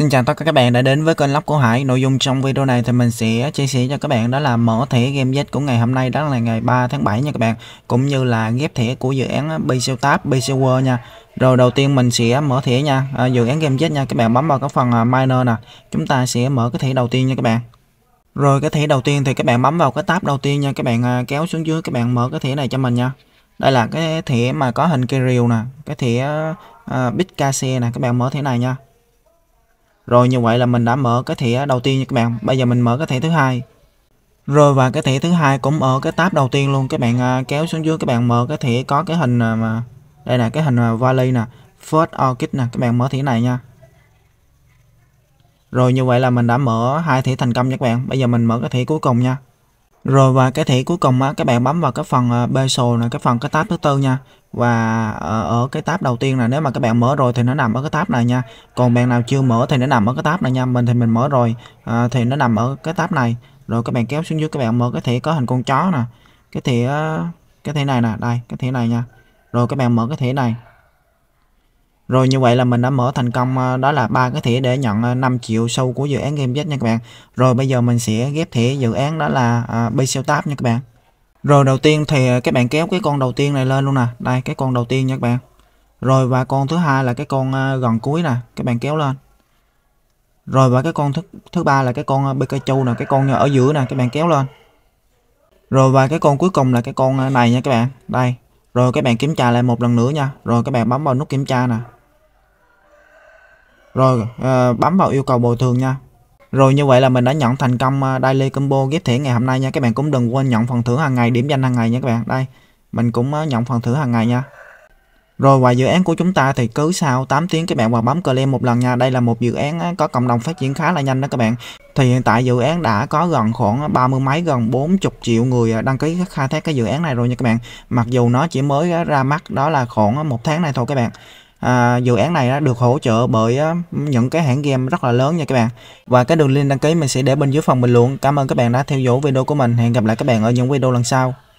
Xin chào tất cả các bạn đã đến với kênh Lóc của Hải. Nội dung trong video này thì mình sẽ chia sẻ cho các bạn đó là mở thẻ game jet của ngày hôm nay đó là ngày 3 tháng 7 nha các bạn. Cũng như là ghép thẻ của dự án Pixel Tab, Pixel World nha. Rồi đầu tiên mình sẽ mở thẻ nha, à, dự án game jet nha. Các bạn bấm vào cái phần à, miner nè. Chúng ta sẽ mở cái thẻ đầu tiên nha các bạn. Rồi cái thẻ đầu tiên thì các bạn bấm vào cái tab đầu tiên nha. Các bạn à, kéo xuống dưới các bạn mở cái thẻ này cho mình nha. Đây là cái thẻ mà có hình cây rìu nè, cái thẻ uh, à, Bitcase nè, các bạn mở thẻ này nha. Rồi như vậy là mình đã mở cái thẻ đầu tiên nha các bạn. Bây giờ mình mở cái thẻ thứ hai. Rồi và cái thẻ thứ hai cũng ở cái tab đầu tiên luôn. Các bạn à, kéo xuống dưới các bạn mở cái thẻ có cái hình à, mà đây là cái hình à, vali nè, first orchid nè, các bạn mở thẻ này nha. Rồi như vậy là mình đã mở hai thẻ thành công nha các bạn. Bây giờ mình mở cái thẻ cuối cùng nha. Rồi và cái thẻ cuối cùng á, các bạn bấm vào cái phần ờ, bezel này, cái phần cái tab thứ tư nha. Và ờ, ở, cái tab đầu tiên là nếu mà các bạn mở rồi thì nó nằm ở cái tab này nha. Còn bạn nào chưa mở thì nó nằm ở cái tab này nha. Mình thì mình mở rồi à, thì nó nằm ở cái tab này. Rồi các bạn kéo xuống dưới các bạn mở cái thẻ có hình con chó nè. Cái thẻ cái thẻ này nè, đây, cái thẻ này nha. Rồi các bạn mở cái thẻ này rồi như vậy là mình đã mở thành công ờ, đó là ba cái thẻ để nhận 5 ờ, triệu sâu của dự án GameZ nha các bạn. Rồi bây giờ mình sẽ ghép thẻ dự án đó là ờ, Pixel Tab nha các bạn. Rồi đầu tiên thì các bạn kéo cái con đầu tiên này lên luôn nè. Đây cái con đầu tiên nha các bạn. Rồi và con thứ hai là cái con gần cuối nè, các bạn kéo lên. Rồi và cái con thứ thứ ba là cái con Pikachu nè, cái con ở giữa nè, các bạn kéo lên. Rồi và cái con cuối cùng là cái con này nha các bạn. Đây. Rồi các bạn kiểm tra lại một lần nữa nha. Rồi các bạn bấm vào nút kiểm tra nè. Rồi à, ờ, bấm vào yêu cầu bồi thường nha Rồi như vậy là mình đã nhận thành công ờ, daily combo ghép thẻ ngày hôm nay nha Các bạn cũng đừng quên nhận phần thưởng hàng ngày, điểm danh hàng ngày nha các bạn Đây mình cũng ờ, nhận phần thưởng hàng ngày nha rồi ngoài dự án của chúng ta thì cứ sau 8 tiếng các bạn vào bấm claim một lần nha. Đây là một dự án có cộng đồng phát triển khá là nhanh đó các bạn. Thì hiện tại dự án đã có gần khoảng 30 mấy gần 40 triệu người đăng ký khai thác cái dự án này rồi nha các bạn. Mặc dù nó chỉ mới ra mắt đó là khoảng một tháng này thôi các bạn à, dự án này được hỗ trợ bởi những cái hãng game rất là lớn nha các bạn và cái đường link đăng ký mình sẽ để bên dưới phần bình luận cảm ơn các bạn đã theo dõi video của mình hẹn gặp lại các bạn ở những video lần sau